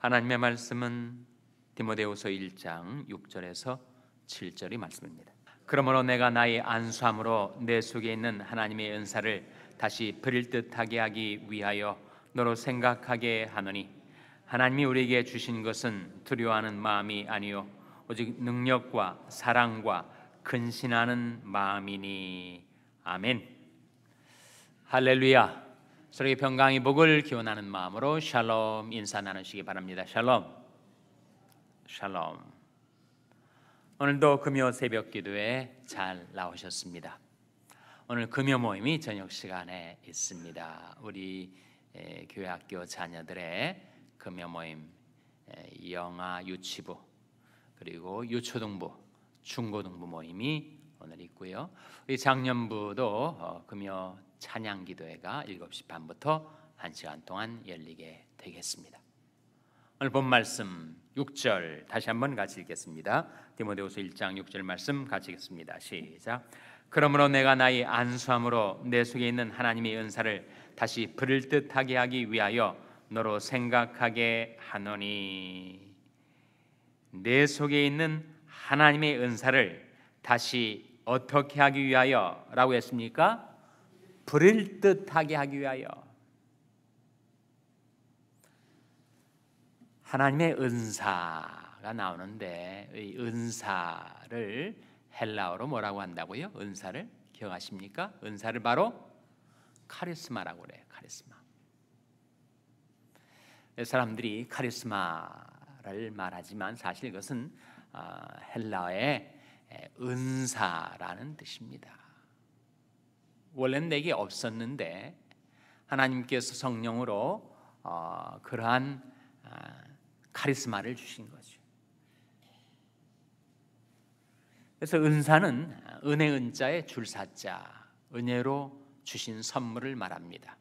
하나님의 말씀은 디모데후서 1장 6절에서 7절의 말씀입니다. 그러므로 내가 나의 안수함으로 내 속에 있는 하나님의 은사를 다시 부릴 듯하게 하기 위하여 너로 생각하게 하노니 하나님이 우리에게 주신 것은 두려워하는 마음이 아니요 오직 능력과 사랑과 근신하는 마음이니 아멘. 할렐루야. 서로의 평강의 복을 기원하는 마음으로 샬롬 인사 나누시기 바랍니다. 샬롬. 샬롬. 오늘도 금요 새벽 기도에 잘 나오셨습니다. 오늘 금요 모임이 저녁 시간에 있습니다. 우리 교회 학교 자녀들의 금요 모임 영아 유치부 그리고 유초등부 중고등부 모임이 오늘 있고요. 우리 작년부도 어, 금요 찬양 기도회가 7시 반부터 1시간 동안 열리게 되겠습니다. 오늘 본 말씀 6절 다시 한번 같이 읽겠습니다. 디모데후서 1장 6절 말씀 같이 읽겠습니다. 시작. 그러므로 내가 나의 안수함으로 내 속에 있는 하나님의 은사를 다시 부를 듯하게 하기 위하여 너로 생각하게 하노니 내 속에 있는 하나님의 은사를 다시 어떻게 하기 위하여라고 했습니까? 부릴 듯하게 하기 위하여 하나님의 은사가 나오는데 이 은사를 헬라어로 뭐라고 한다고요? 은사를 기억하십니까? 은사를 바로 카리스마라고 그래요. 카리스마. 사람들이 카리스마를 말하지만 사실 그것은 아, 헬라어의 은사라는 뜻입니다. 원래 내게 없었는데 하나님께서 성령으로 어, 그러한 어, 카리스마를 주신 거죠. 그래서 은사는 은혜 은자의 줄사자 은혜로 주신 선물을 말합니다.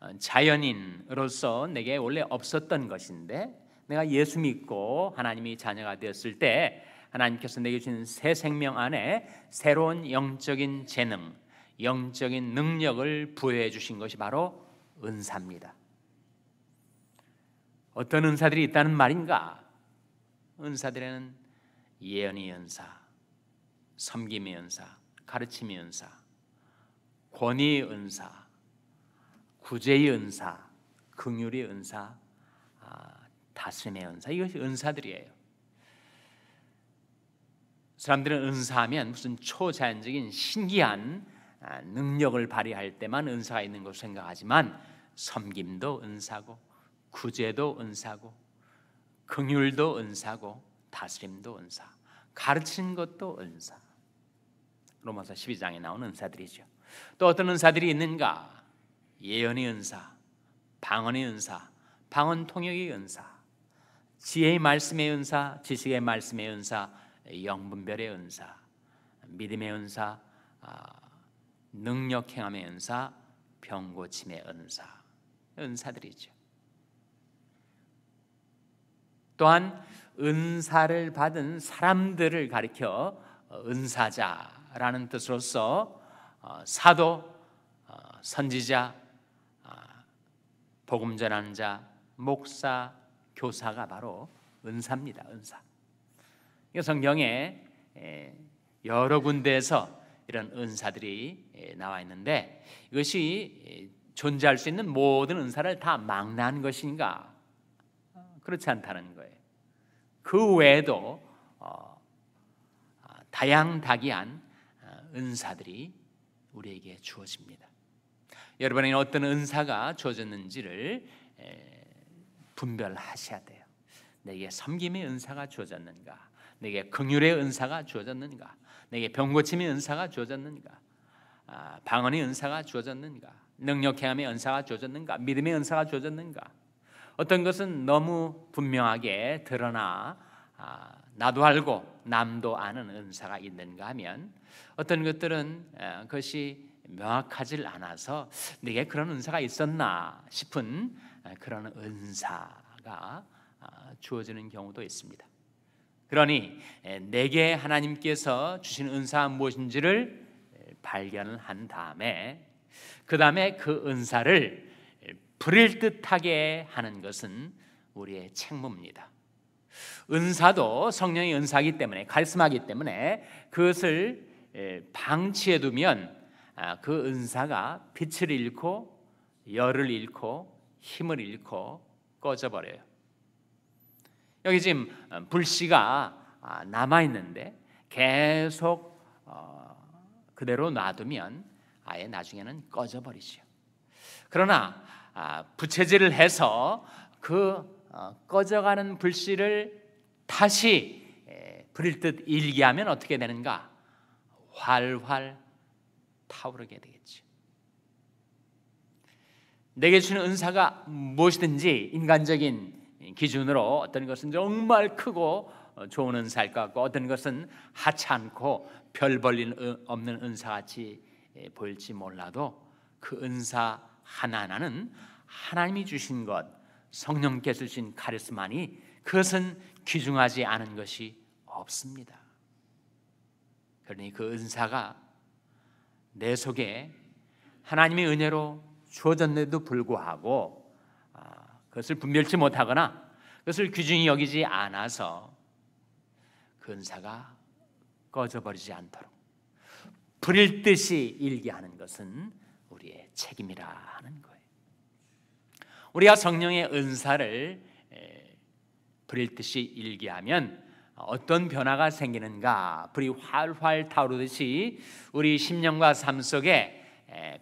어, 자연인으로서 내게 원래 없었던 것인데 내가 예수 믿고 하나님이 자녀가 되었을 때 하나님께서 내게 주신 새 생명 안에 새로운 영적인 재능, 영적인 능력을 부여해 주신 것이 바로 은사입니다. 어떤 은사들이 있다는 말인가? 은사들에는 예언의 은사, 섬김의 은사, 가르침의 은사, 권위의 은사, 구제의 은사, 긍휼의 은사, 아, 다스림의 은사 이것이 은사들이에요. 사람들은 은사하면 무슨 초자연적인 신기한 아, 능력을 발휘할 때만 은사가 있는 것으로 생각하지만 섬김도 은사고 구제도 은사고 긍휼도 은사고 다스림도 은사 가르친 것도 은사 로마서 12장에 나오는 은사들이죠 또 어떤 은사들이 있는가 예언의 은사 방언의 은사 방언 통역의 은사 지혜의 말씀의 은사 지식의 말씀의 은사 영분별의 은사 믿음의 은사 아, 능력 행함의 은사, 병 고침의 은사. 은사들이죠. 또한 은사를 받은 사람들을 가리켜 은사자라는 뜻으로서 어, 사도, 어, 선지자, 아, 복음 전하는 자, 목사, 교사가 바로 은사입니다. 은사. 성경에 여러 군데에서 이런 은사들이 예, 나와 있는데 이것이 예, 존재할 수 있는 모든 은사를 다 망라한 것인가? 어, 그렇지 않다는 거예요. 그 외에도 어, 아, 다양다기한 어, 은사들이 우리에게 주어집니다. 여러분에게 어떤 은사가 주어졌는지를 예, 분별하셔야 돼요. 내게 섬김의 은사가 주어졌는가? 내게 긍휼의 은사가 주어졌는가? 내게 병고침의 은사가 주어졌는가? 아, 방언의 은사가 주어졌는가? 능력해함의 은사가 주어졌는가? 믿음의 은사가 주어졌는가? 어떤 것은 너무 분명하게 드러나 아, 나도 알고 남도 아는 은사가 있는가 하면 어떤 것들은 그것이 명확하지 않아서 내게 그런 은사가 있었나 싶은 그런 은사가 아, 주어지는 경우도 있습니다. 그러니 내게 하나님께서 주신 은사가 무엇인지를 발견을 한 다음에 그 다음에 그 은사를 부릴 듯하게 하는 것은 우리의 책무입니다. 은사도 성령의 은사기 때문에 갈씀하기 때문에 그것을 방치해 두면 아, 그 은사가 빛을 잃고 열을 잃고 힘을 잃고 꺼져 버려요. 여기 지금 어, 불씨가 아, 남아 있는데 계속 어, 그대로 놔두면 아예 나중에는 꺼져 버리죠. 그러나 아, 부채질을 해서 그 어, 꺼져가는 불씨를 다시 부릴 듯 일기하면 어떻게 되는가? 활활 타오르게 되겠죠. 내게 주는 은사가 무엇이든지 인간적인 기준으로 어떤 것은 정말 크고 어, 좋은 은사일 것 같고 어떤 것은 하찮 고별 벌린 없는 은사같이 예, 보일지 몰라도 그 은사 하나하나는 하나님이 주신 것 성령께서 주신 카리스마니 그것은 귀중하지 않은 것이 없습니다. 그러니 그 은사가 내 속에 하나님의 은혜로 주어졌는데도 불구하고 그것을 분별치 못하거나 그것을 귀중히 여기지 않아서 근사가 꺼져버리지 않도록 불일 듯이 일기하는 것은 우리의 책임이라 하는 거예요. 우리가 성령의 은사를 부릴 듯이 일기하면 어떤 변화가 생기는가 불이 활활 타오르듯이 우리 심령과 삶 속에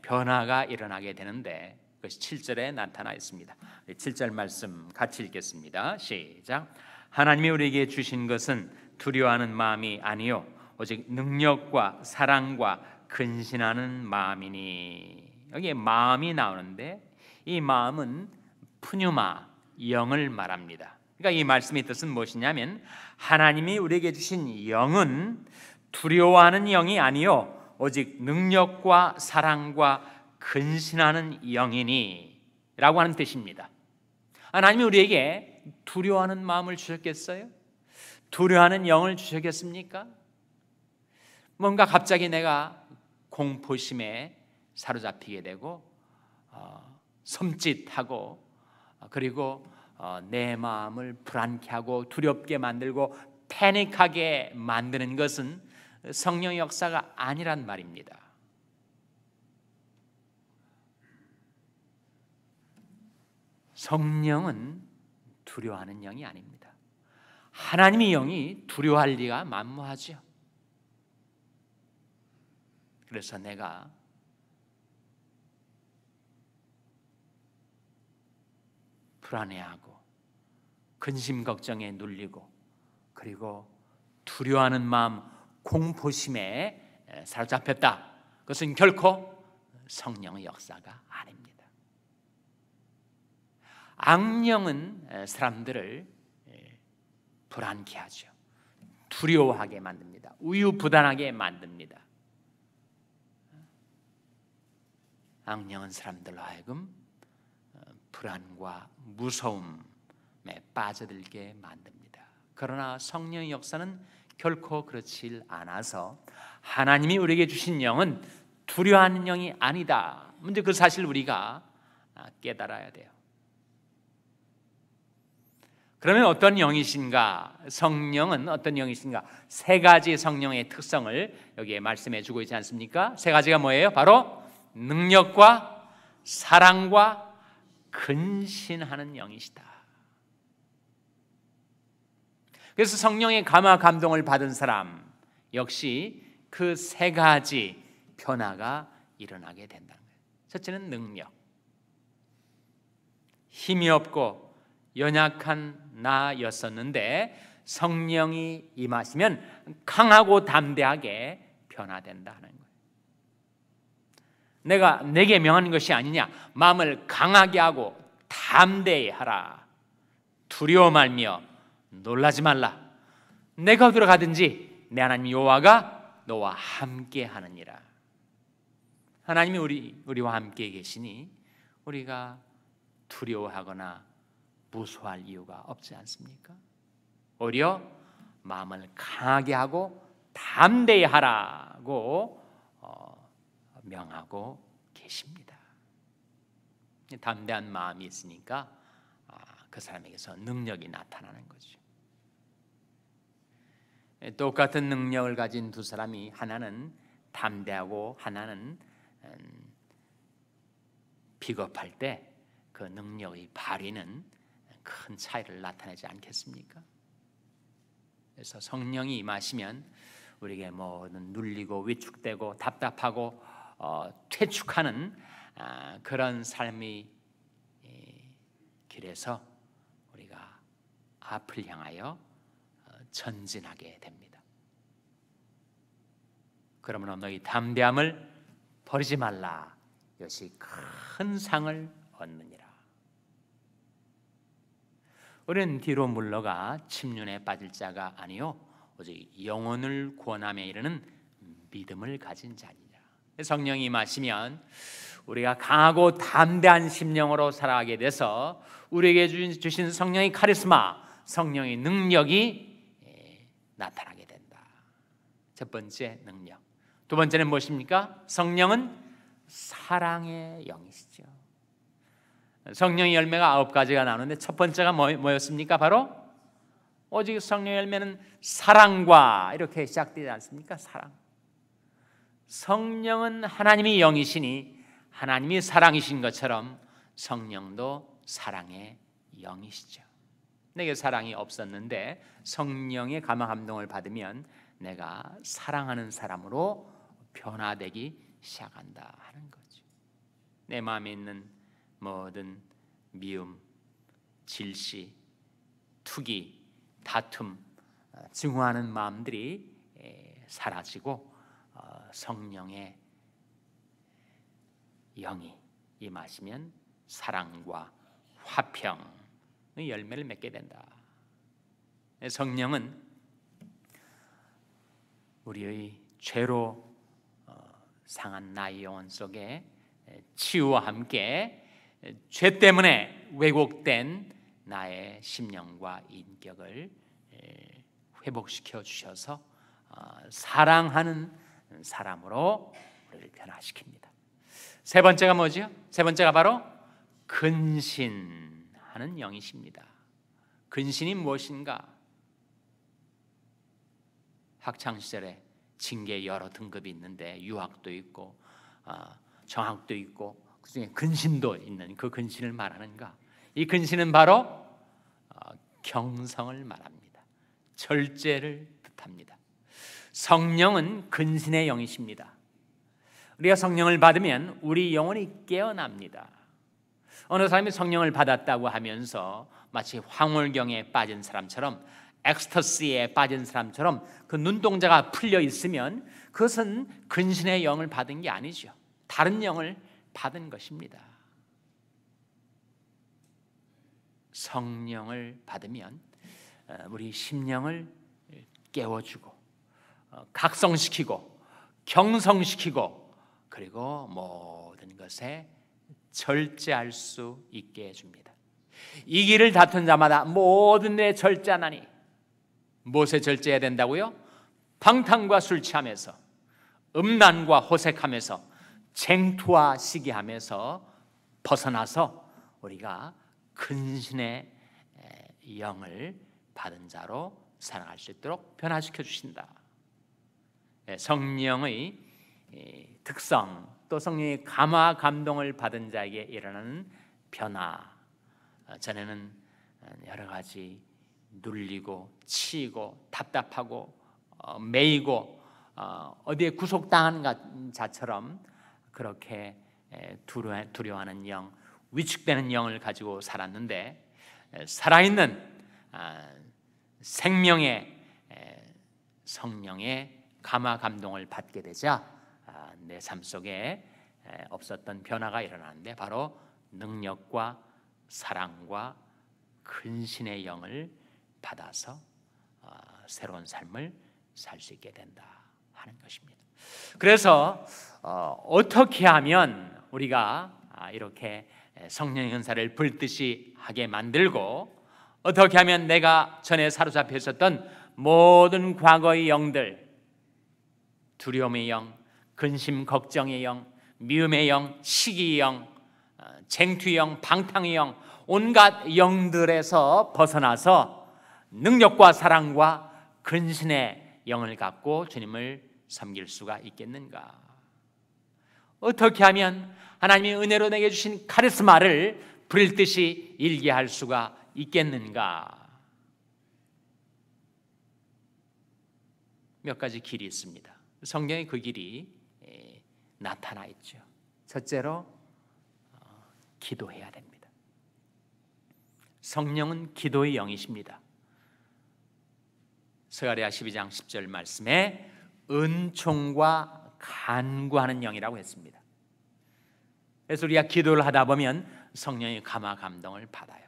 변화가 일어나게 되는데 그것이 7절에 나타나 있습니다. 7절 말씀 같이 읽겠습니다. 시작. 하나님이 우리에게 주신 것은 두려워하는 마음이 아니요 오직 능력과 사랑과 근신하는 마음이니. 여기에 마음이 나오는데 이 마음은 푸뉴마 영을 말합니다. 그러니까 이 말씀의 뜻은 무엇이냐면 하나님이 우리에게 주신 영은 두려워하는 영이 아니요 오직 능력과 사랑과 근신하는 영이니라고 하는 뜻입니다. 하나님이 우리에게 두려워하는 마음을 주셨겠어요? 두려워하는 영을 주셨겠습니까? 뭔가 갑자기 내가 공포심에 사로잡히게 되고 어, 섬짓하고 어, 그리고 어, 내 마음을 불안케 하고 두렵게 만들고 패닉하게 만드는 것은 성령 역사가 아니란 말입니다. 성령은 두려워하는 영이 아닙니다. 하나님의 영이 두려워할 리가 만무하죠. 그래서 내가 불안해하고 근심 걱정에 눌리고 그리고 두려워하는 마음 공포심에 사로잡혔다. 그것은 결코 성령의 역사가 아닙니다. 악령은 사람들을 불안케 하죠. 두려워하게 만듭니다. 우유부단하게 만듭니다. 악령은 사람들로 하여금 어, 불안과 무서움에 빠져들게 만듭니다. 그러나 성령의 역사는 결코 그렇지 않아서 하나님이 우리에게 주신 영은 두려워하는 영이 아니다. 먼저 그 사실 우리가 아, 깨달아야 돼요. 그러면 어떤 영이신가? 성령은 어떤 영이신가? 세 가지 성령의 특성을 여기에 말씀해 주고 있지 않습니까? 세 가지가 뭐예요? 바로 능력과 사랑과 근신하는 영이시다. 그래서 성령의 감화 감동을 받은 사람 역시 그 세 가지 변화가 일어나게 된다는 거예요. 첫째는 능력. 힘이 없고 연약한 나였었는데 성령이 임하시면 강하고 담대하게 변화된다는 거예요. 내가 내게 명하 것이 아니냐. 마음을 강하게 하고 담대히 하라. 두려워 말며 놀라지 말라. 내가 어디로 가든지 내 하나님 여호와가 너와 함께 하느니라. 하나님이 우리 우리와 함께 계시니 우리가 두려워하거나 무서할 이유가 없지 않습니까? 오히려 마음을 강하게 하고 담대히 하라고 어, 명하고 계십니다. 담대한 마음이 있으니까 아, 그 사람에게서 능력이 나타나는 거죠. 예, 똑같은 능력을 가진 두 사람이 하나는 담대하고 하나는 음, 비겁할 때 그 능력의 발휘는 큰 차이를 나타내지 않겠습니까? 그래서 성령이 임하시면 우리에게 모든 눌리고 위축되고 답답하고 어, 퇴축하는 아, 그런 삶이 이, 길에서 우리가 앞을 향하여 어, 전진하게 됩니다. 그러므로 너희 담대함을 버리지 말라. 이것이 큰 상을 얻느니라. 우리는 뒤로 물러가 침륜에 빠질 자가 아니요 오직 영혼을 구원함에 이르는 믿음을 가진 자니라. 성령이 마시면 우리가 강하고 담대한 심령으로 살아가게 돼서 우리에게 주신, 성령의 카리스마, 성령의 능력이 예, 나타나게 된다. 첫 번째 능력. 두 번째는 무엇입니까? 성령은 사랑의 영이시죠. 성령의 열매가 아홉 가지가 나오는데 첫 번째가 뭐, 였습니까 바로 오직 성령의 열매는 사랑과 이렇게 시작되지 않습니까? 사랑. 성령은 하나님이 영이시니 하나님이 사랑이신 것처럼 성령도 사랑의 영이시죠. 내게 사랑이 없었는데 성령의 감화 감동을 받으면 내가 사랑하는 사람으로 변화되기 시작한다 하는 거죠. 내 마음에 있는 뭐든 미움, 질시, 투기, 다툼, 어, 증오하는 마음들이 사라지고 어, 성령의 영이 임하시면 사랑과 화평의 열매를 맺게 된다. 네, 성령은 우리의 죄로 어, 상한 나의 영혼 속에 치유와 함께 죄 때문에 왜곡된 나의 심령과 인격을 회복시켜 주셔서 어, 사랑하는 사람으로 우리를 변화시킵니다. 세 번째가 뭐지요? 세 번째가 바로 근신하는 영이십니다. 근신이 무엇인가? 학창 시절에 징계 여러 등급이 있는데 유학도 있고 어, 정학도 있고 그중에 근신도 있는 그 근신을 말하는가? 이 근신은 바로 어, 경성을 말합니다. 절제를 뜻합니다. 성령은 근신의 영이십니다. 우리가 성령을 받으면 우리 영혼이 깨어납니다. 어느 사람이 성령을 받았다고 하면서 마치 황홀경에 빠진 사람처럼 엑스터시에 빠진 사람처럼 그 눈동자가 풀려 있으면 그것은 근신의 영을 받은 게 아니죠. 다른 영을 받은 것입니다. 성령을 받으면 어, 우리 심령을 깨워주고 어, 각성시키고 경성시키고 그리고 모든 것에 절제할 수 있게 해줍니다. 이 길을 다툰 자마다 모든 내 절제하나니 무엇에 절제해야 된다고요? 방탕과 술 취하면서 음란과 호색하면서 쟁투와 시기하면서 벗어나서 우리가 근신의 영을 받은 자로 살아갈 수 있도록 변화시켜 주신다. 예, 성령의 특성 또 성령의 감화 감동을 받은 자에게 일어나는 변화 어, 전에는 어, 여러 가지 눌리고 치이고 답답하고 매이고 어, 어디에 구속당한 자처럼 그렇게 두려워하는 영, 위축되는 영을 가지고 살았는데 살아있는 아, 생명의 성령의 감화 감동을 받게 되자 아, 내삶 속에 없었던 변화가 일어나는데 바로 능력과 사랑과 근신의 영을 받아서 어, 새로운 삶을 살 수 있게 된다 하는 것입니다. 그래서 어, 어떻게 하면 우리가 아, 이렇게 성령 의 현사를 불듯이 하게 만들고 어떻게 하면 내가 전에 사로잡혀 있었던 모든 과거의 영들 두려움의 영, 근심 걱정의 영, 미움의 영, 시기의 영, 어, 쟁투의 영, 방탕의 영 온갖 영들에서 벗어나서 능력과 사랑과 근신의 영을 갖고 주님을 섬길 수가 있겠는가? 어떻게 하면 하나님이 은혜로 내게 주신 카리스마를 부릴 듯이 일기할 수가 있겠는가? 몇 가지 길이 있습니다. 성경에 그 길이 나타나 있죠. 첫째로 어, 기도해야 됩니다. 성령은 기도의 영이십니다. 스가리 12장 10절 말씀에 은총과 간구하는 영이라고 했습니다. 그래서 우리가 기도를 하다 보면 성령의 감화 감동을 받아요.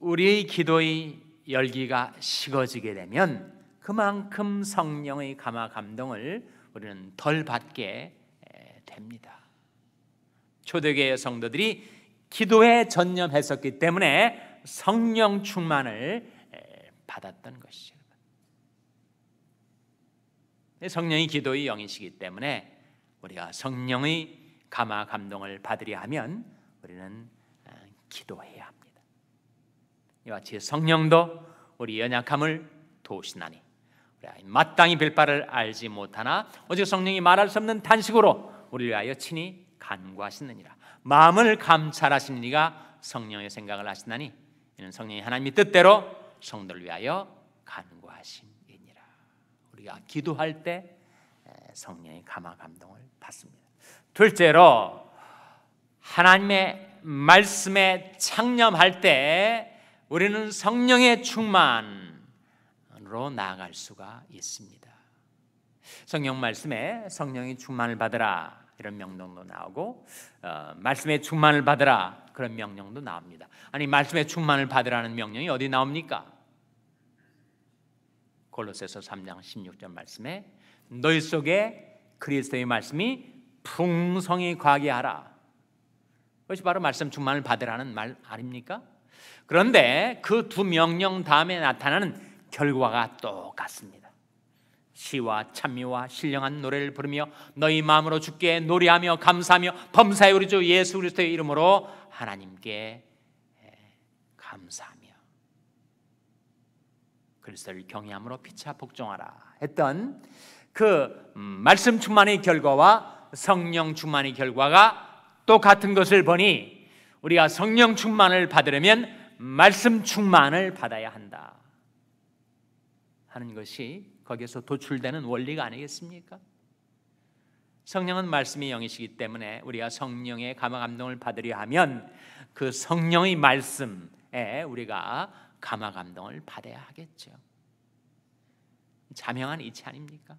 우리의 기도의 열기가 식어지게 되면 그만큼 성령의 감화 감동을 우리는 덜 받게 됩니다. 초대교회 성도들이 기도에 전념했었기 때문에 성령 충만을 받았던 것이죠. 예, 성령이 기도의 영이시기 때문에 우리가 성령의 감화 감동을 받으려 하면 우리는 어, 기도해야 합니다. 이와 같이 성령도 우리 연약함을 도우시나니 우리가 마땅히 빌 바를 알지 못하나 오직 성령이 말할 수 없는 단식으로 우리를 위하여 친히 간구하시느니라 마음을 감찰하시는 이가 성령의 생각을 하시나니 이는 성령이 하나님이 뜻대로 성도를 위하여 간구하심 우리가 기도할 때 성령의 감화 감동을 받습니다. 둘째로 하나님의 말씀에 창념할 때 우리는 성령의 충만으로 나아갈 수가 있습니다. 성령 말씀에 성령의 충만을 받으라 이런 명령도 나오고 어, 말씀의 충만을 받으라 그런 명령도 나옵니다. 아니 말씀의 충만을 받으라는 명령이 어디 나옵니까? 골로새서 3장 16절 말씀에 너희 속에 그리스도의 말씀이 풍성히 과하게 하라. 그것이 바로 말씀 충만을 받으라는 말 아닙니까? 그런데 그 두 명령 다음에 나타나는 결과가 똑같습니다. 시와 찬미와 신령한 노래를 부르며 너희 마음으로 주께 노래하며 감사하며 범사의 우리 주 예수 그리스도의 이름으로 하나님께 예, 감사. 그리스도를 경외함으로 피차 복종하라 했던 그 음, 말씀 충만의 결과와 성령 충만의 결과가 똑같은 것을 보니 우리가 성령 충만을 받으려면 말씀 충만을 받아야 한다 하는 것이 거기에서 도출되는 원리가 아니겠습니까? 성령은 말씀의 영이시기 때문에 우리가 성령의 감화 감동을 받으려 하면 그 성령의 말씀에 우리가 감화 감동을 받아야 하겠죠. 자명한 이치 아닙니까?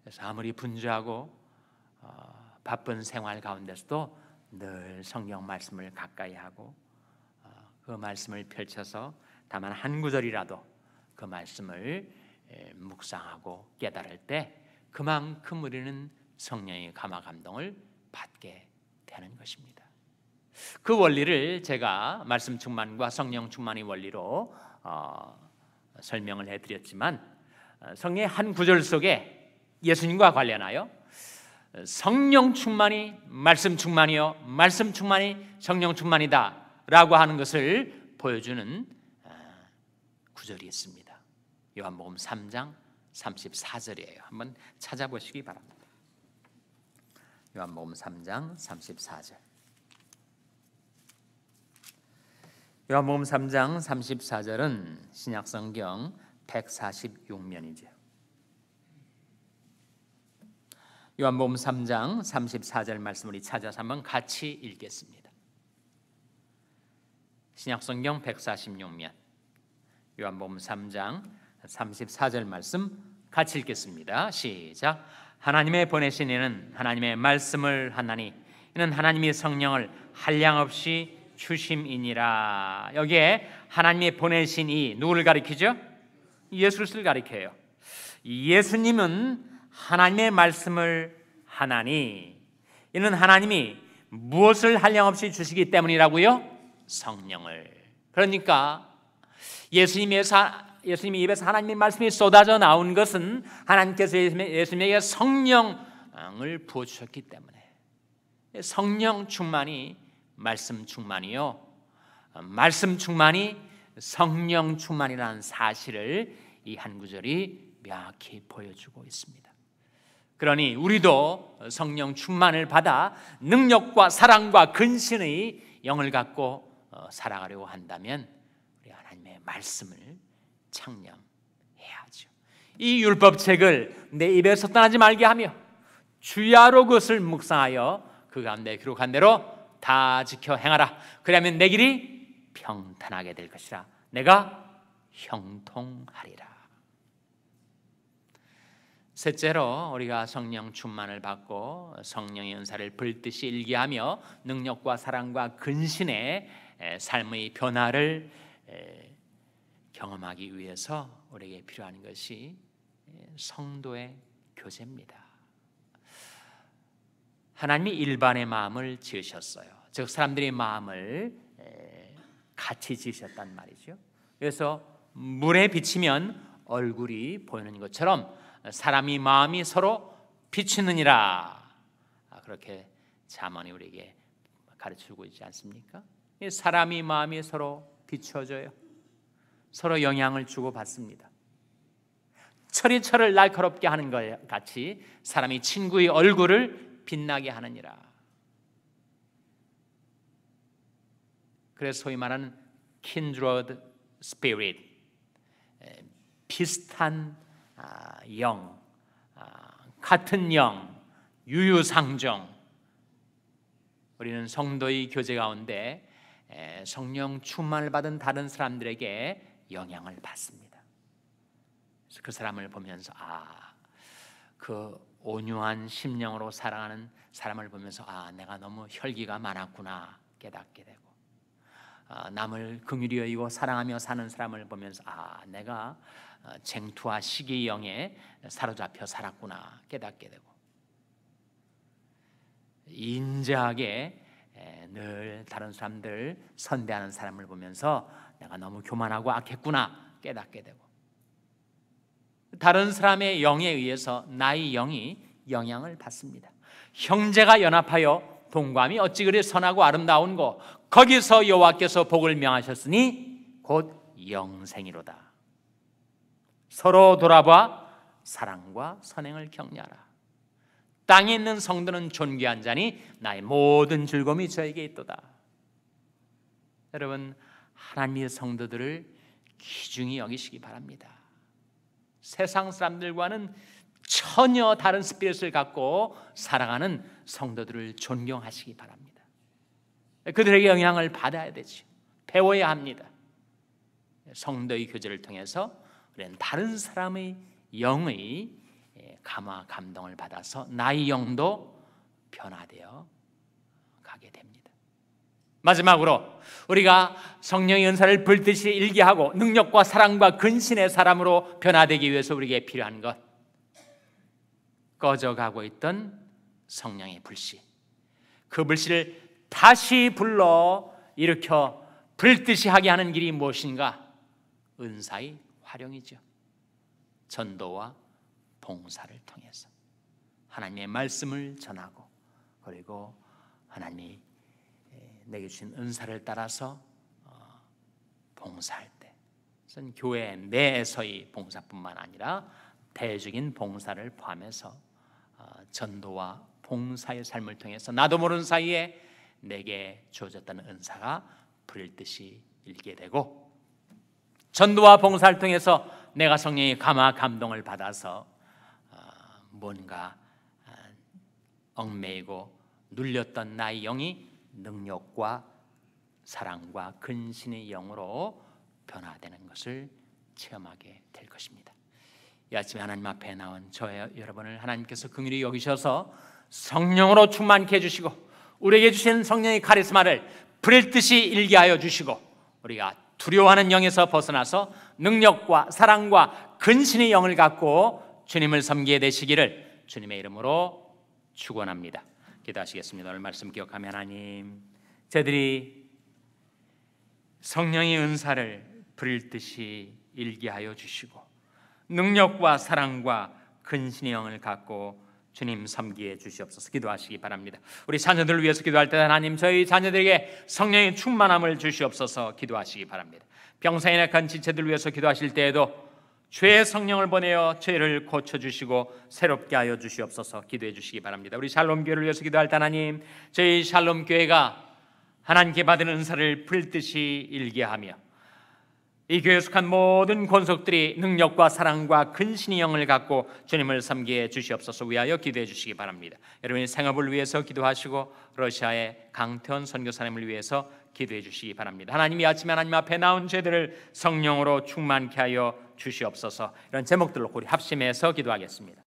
그래서 아무리 분주하고 어, 바쁜 생활 가운데서도 늘 성경 말씀을 가까이 하고 어, 그 말씀을 펼쳐서 다만 한 구절이라도 그 말씀을 에, 예, 묵상하고 깨달을 때 그만큼 우리는 성령의 감화 감동을 받게 되는 것입니다. 그 원리를 제가 말씀 충만과 성령 충만의 원리로 어, 설명을 해드렸지만 어, 성령의한 구절 속에 예수님과 관련하여 성령 충만이 말씀 충만이요 말씀 충만이 성령 충만이다라고 하는 것을 보여주는 어, 구절이 있습니다. 요한복음 3장 34절이에요. 한번 찾아보시기 바랍니다. 요한복음 3장 34절. 요한복음 3장 34절은 신약 성경 146면이죠. 요한복음 3장 34절 말씀을 찾아서 한번 같이 읽겠습니다. 신약 성경 146면 요한복음 3장 34절 말씀 같이 읽겠습니다. 시작. 하나님의 보내신 이는 하나님의 말씀을 하나니 이는 하나님이 성령을 한량 없이 주심이니라. 여기에 하나님이 보내신 이 누구를 가리키죠? 예수를 가리켜요. 예수님은 하나님의 말씀을 하나니 이는 하나님이 무엇을 한량 없이 주시기 때문이라고요? 성령을. 그러니까 예수님의 사, 예수님의 입에서 하나님의 말씀이 쏟아져 나온 것은 하나님께서 예수님에게 성령을 부어 주셨기 때문에 성령 충만이 말씀 충만이요. 어, 말씀 충만이 성령 충만이라는 사실을 이 한 구절이 명확히 보여주고 있습니다. 그러니 우리도 성령 충만을 받아 능력과 사랑과 근신의 영을 갖고 어, 살아가려고 한다면 우리 하나님의 말씀을 창념해야죠. 이 율법책을 내 입에서 떠나지 말게 하며 주야로 그것을 묵상하여 그 가운데 기록한 대로 다 지켜 행하라. 그러면 내 길이 평탄하게 될 것이라. 내가 형통하리라. 셋째로 우리가 성령 충만을 받고 성령의 은사를 불듯이 일기하며 능력과 사랑과 근신의 삶의 변화를 경험하기 위해서 우리에게 필요한 것이 성도의 교제입니다. 하나님이 일반의 마음을 지으셨어요. 즉 사람들의 마음을 같이 지으셨단 말이죠. 그래서 물에 비치면 얼굴이 보이는 것처럼 사람이 마음이 서로 비치느니라 아, 그렇게 자만이 우리에게 가르치고 있지 않습니까? 사람이 마음이 서로 비춰져요. 서로 영향을 주고 받습니다. 철이 철을 날카롭게 하는 것 같이 사람이 친구의 얼굴을 빛나게 하느니라. 그래서 소위 말하는 kindred spirit, 비슷한 아, 영, 아, 같은 영, 유유상종. 우리는 성도의 교제 가운데 성령 충만을 받은 다른 사람들에게 영향을 받습니다. 그 사람을 보면서 아, 그 온유한 심령으로 사랑하는 사람을 보면서 아 내가 너무 혈기가 많았구나 깨닫게 되고 아, 남을 긍휼히 여기고 사랑하며 사는 사람을 보면서 아 내가 어, 쟁투와 시기 영에 사로잡혀 살았구나 깨닫게 되고 인자하게 늘 다른 사람들 선대하는 사람을 보면서 내가 너무 교만하고 악했구나 깨닫게 되고 다른 사람의 영에 의해서 나의 영이 영향을 받습니다. 형제가 연합하여 동감이 어찌 그리 선하고 아름다운고 거기서 여호와께서 복을 명하셨으니 곧 영생이로다. 서로 돌아봐 사랑과 선행을 격려하라. 땅에 있는 성도는 존귀한 자니 나의 모든 즐거움이 저에게 있도다. 여러분 하나님의 성도들을 귀중히 여기시기 바랍니다. 세상 사람들과는 전혀 다른 스피릿을 갖고 살아가는 성도들을 존경하시기 바랍니다. 그들에게 영향을 받아야 되지. 배워야 합니다. 성도의 교제를 통해서 우리는 다른 사람의 영의 예, 감화 감동을 받아서 나의 영도 변화되어 가게 됩니다. 마지막으로 우리가 성령의 은사를 불듯이 일기하고 능력과 사랑과 근신의 사람으로 변화되기 위해서 우리에게 필요한 것 꺼져가고 있던 성령의 불씨 그 불씨를 다시 불러 일으켜 불듯이 하게 하는 길이 무엇인가? 은사의 활용이죠 전도와 봉사를 통해서 하나님의 말씀을 전하고 그리고 하나님의 내게 주신 은사를 따라서 어, 봉사할 때, 그 교회 내에서의 봉사뿐만 아니라 대중인 봉사를 포함해서 어, 전도와 봉사의 삶을 통해서 나도 모르는 사이에 내게 주어졌다는 은사가 불일 듯이 일게 되고 전도와 봉사를 통해서 내가 성령의 감화 감동을 받아서 어, 뭔가 얽매이고 눌렸던 나의 영이 능력과 사랑과 근신의 영으로 변화되는 것을 체험하게 될 것입니다. 이 아침에 하나님 앞에 나온 저 여러분을 하나님께서 긍휼히 여기셔서 성령으로 충만케 해주시고 우리에게 주신 성령의 카리스마를 불일듯이 일게 하여 주시고 우리가 두려워하는 영에서 벗어나서 능력과 사랑과 근신의 영을 갖고 주님을 섬기게 되시기를 주님의 이름으로 축원합니다. 기도하시겠습니다. 오늘 말씀 기억하며 하나님, 저들이 성령의 은사를 부릴 듯이 일기하여 주시고 능력과 사랑과 근신의 영을 갖고 주님 섬기해 주시옵소서 기도하시기 바랍니다. 우리 자녀들을 위해서 기도할 때 하나님 저희 자녀들에게 성령의 충만함을 주시옵소서 기도하시기 바랍니다. 병상이나 간 지체들을 위해서 기도하실 때에도 죄의 성령을 보내어 죄를 고쳐 주시고 새롭게 하여 주시옵소서. 기도해 주시기 바랍니다. 우리 샬롬 교회를 위해서 기도할 때 하나님, 저희 샬롬 교회가 하나님께 받은 은사를 불듯이 일게 하며 이 교회 속한 모든 권속들이 능력과 사랑과 근신의 영을 갖고 주님을 섬기에 주시옵소서 위하여 기도해 주시기 바랍니다. 여러분의 생업을 위해서 기도하시고 러시아의 강태원 선교사님을 위해서 기도해 주시기 바랍니다. 하나님이 아침 하나님 앞에 나온 죄들을 성령으로 충만케 하여 주시옵소서. 이런 제목들로 우리 합심해서 기도하겠습니다.